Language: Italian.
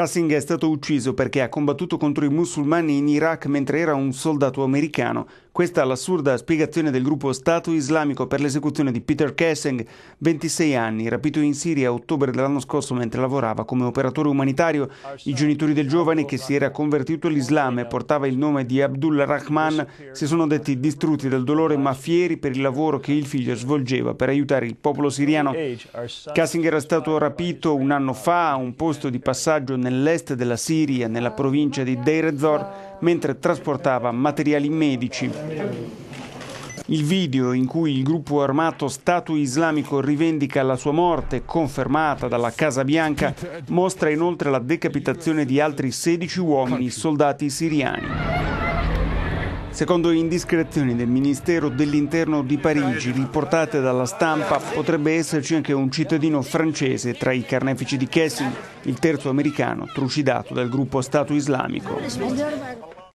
Kassing è stato ucciso perché ha combattuto contro i musulmani in Iraq mentre era un soldato americano questa è l'assurda spiegazione del gruppo Stato Islamico per l'esecuzione di Peter Kessing, 26 anni, rapito in Siria a ottobre dell'anno scorso mentre lavorava come operatore umanitario. I genitori del giovane, che si era convertito all'Islam e portava il nome di Abdul Rahman, si sono detti distrutti dal dolore ma fieri per il lavoro che il figlio svolgeva per aiutare il popolo siriano. Kessing era stato rapito un anno fa a un posto di passaggio nell'est della Siria, nella provincia di Deir Ezor mentre trasportava materiali medici. Il video in cui il gruppo armato Stato Islamico rivendica la sua morte, confermata dalla Casa Bianca, mostra inoltre la decapitazione di altri 16 uomini soldati siriani. Secondo indiscrezioni del Ministero dell'Interno di Parigi riportate dalla stampa, potrebbe esserci anche un cittadino francese tra i carnefici di Kessel, il terzo americano trucidato dal gruppo Stato islamico.